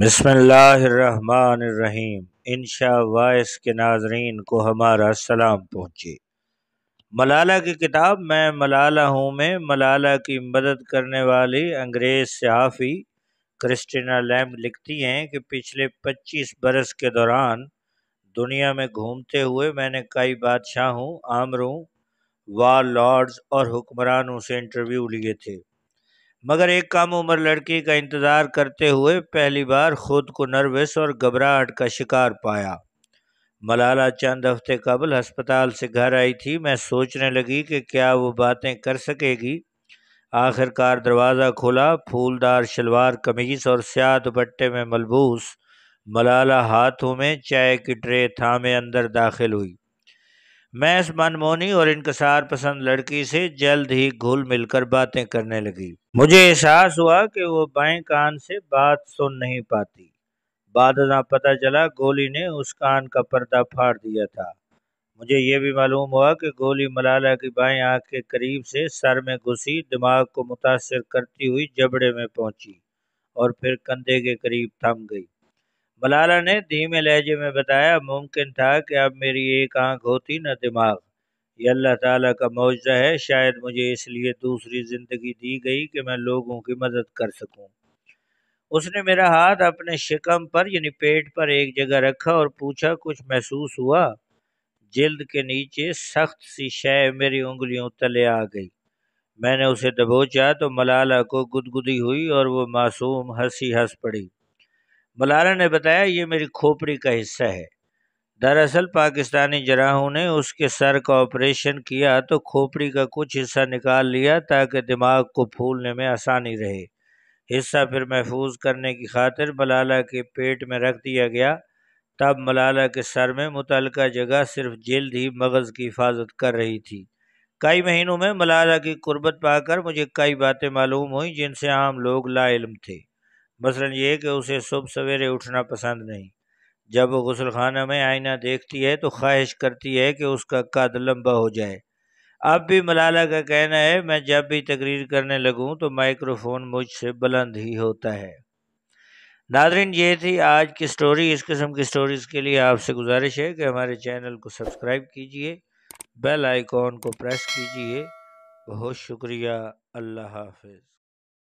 बसमीम इन वाइस के नाजरीन को हमारा सलाम पहुँचे मलाला की किताब मैं मलाला हूँ में मलाला की मदद करने वाली अंग्रेज़ सहाफ़ी क्रिस्टिना लैम लिखती हैं कि पिछले 25 बरस के दौरान दुनिया में घूमते हुए मैंने कई बादशाहों आमरों वार लॉर्ड्स और हुक्मरानों से इंटरव्यू लिए थे मगर एक कम उम्र लड़की का इंतज़ार करते हुए पहली बार खुद को नर्वस और घबराहट का शिकार पाया मलाला चंद हफ्ते कबल हस्पताल से घर आई थी मैं सोचने लगी कि क्या वो बातें कर सकेगी आखिरकार दरवाज़ा खुला फूलदार शलवार कमीज और स्याह दुपट्टे में मलबूस मलाला हाथों में चाय की ट्रे थामे अंदर दाखिल हुई मैं इस मनमोनी और इनकसार पसंद लड़की से जल्द ही घुल मिलकर बातें करने लगी मुझे एहसास हुआ कि वो बाएं कान से बात सुन नहीं पाती बाद पता चला गोली ने उस कान का पर्दा फाड़ दिया था मुझे ये भी मालूम हुआ कि गोली मलाला की बाएं आंख के करीब से सर में घुसी दिमाग को मुतासर करती हुई जबड़े में पहुंची और फिर कंधे के करीब थम गई मलाला ने धीमे लहजे में बताया मुमकिन था कि अब मेरी एक आंख होती न दिमाग ये अल्लाह ताला का मुआवजा है शायद मुझे इसलिए दूसरी ज़िंदगी दी गई कि मैं लोगों की मदद कर सकूं। उसने मेरा हाथ अपने शिकम पर यानी पेट पर एक जगह रखा और पूछा कुछ महसूस हुआ जल्द के नीचे सख्त सी शय मेरी उंगलियों तले आ गई मैंने उसे दबोचा तो मलाला को गुदगुदी हुई और वो मासूम हंसी हंस पड़ी बलारा ने बताया ये मेरी खोपड़ी का हिस्सा है दरअसल पाकिस्तानी जराहों ने उसके सर का ऑपरेशन किया तो खोपड़ी का कुछ हिस्सा निकाल लिया ताकि दिमाग को फूलने में आसानी रहे हिस्सा फिर महफूज करने की खातिर मलाला के पेट में रख दिया गया तब मलाला के सर में मुतल जगह सिर्फ जल्द ही मगज़ की हिफाजत कर रही थी कई महीनों में मलाला की कुर्बत पाकर मुझे कई बातें मालूम हुई जिनसे आम लोग लाइल थे मसलन ये कि उसे सुबह सवेरे उठना पसंद नहीं जब वो गसलखाना खाना में आईना देखती है तो ख्वाहिश करती है कि उसका कद लंबा हो जाए अब भी मलाला का कहना है मैं जब भी तकरीर करने लगूँ तो माइक्रोफोन मुझसे बुलंद ही होता है नादरीन ये थी आज की स्टोरी इस किस्म की स्टोरीज़ के लिए आपसे गुजारिश है कि हमारे चैनल को सब्सक्राइब कीजिए बेल आइकॉन को प्रेस कीजिए बहुत शुक्रिया अल्लाह हाफिज़